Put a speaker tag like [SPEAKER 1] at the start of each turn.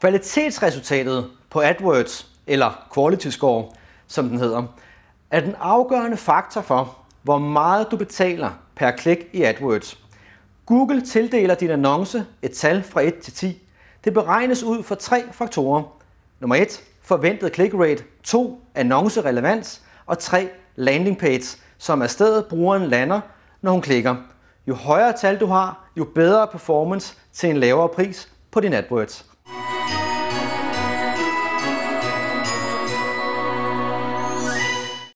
[SPEAKER 1] Kvalitetsresultatet på AdWords, eller Quality Score, som den hedder, er den afgørende faktor for, hvor meget du betaler per klik i AdWords. Google tildeler din annonce et tal fra 1 til 10. Det beregnes ud fra tre faktorer. Nummer 1, forventet click rate, 2, annoncerelevans og 3, landing page, som er stedet brugeren lander, når hun klikker. Jo højere tal du har, jo bedre performance til en lavere pris på din AdWords.